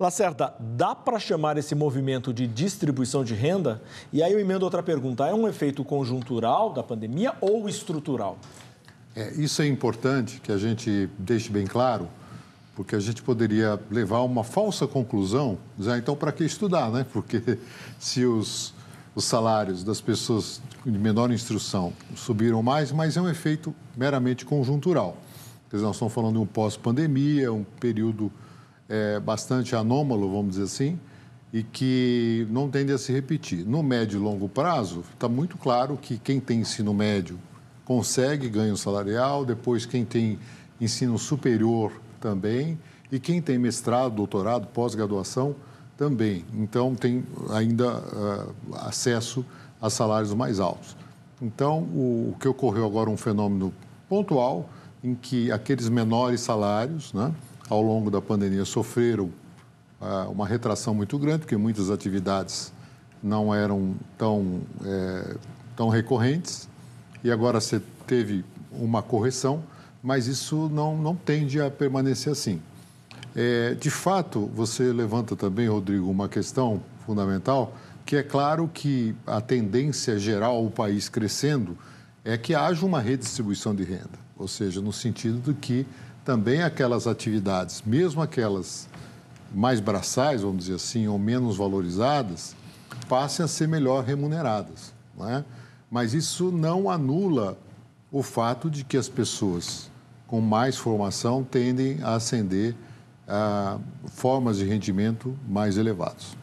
Lacerda, dá para chamar esse movimento de distribuição de renda? E aí eu emendo outra pergunta: é um efeito conjuntural da pandemia ou estrutural? É, isso é importante que a gente deixe bem claro, porque a gente poderia levar uma falsa conclusão, ah, então para que estudar, né? Porque se os, os salários das pessoas de menor instrução subiram mais, mas é um efeito meramente conjuntural. Quer dizer, nós estamos falando de um pós-pandemia, um período é, bastante anômalo, vamos dizer assim, e que não tende a se repetir. No médio e longo prazo, está muito claro que quem tem ensino médio consegue ganho salarial, depois quem tem ensino superior também, e quem tem mestrado, doutorado, pós-graduação também. Então, tem ainda uh, acesso a salários mais altos. Então, o, o que ocorreu agora é um fenômeno pontual, em que aqueles menores salários, né, ao longo da pandemia sofreram ah, uma retração muito grande, porque muitas atividades não eram tão, é, tão recorrentes. E agora você teve uma correção, mas isso não, não tende a permanecer assim. É, de fato, você levanta também, Rodrigo, uma questão fundamental, que é claro que a tendência geral, o país crescendo, é que haja uma redistribuição de renda, ou seja, no sentido de que também aquelas atividades, mesmo aquelas mais braçais, vamos dizer assim, ou menos valorizadas, passem a ser melhor remuneradas. Né? Mas isso não anula o fato de que as pessoas com mais formação tendem a ascender a formas de rendimento mais elevados.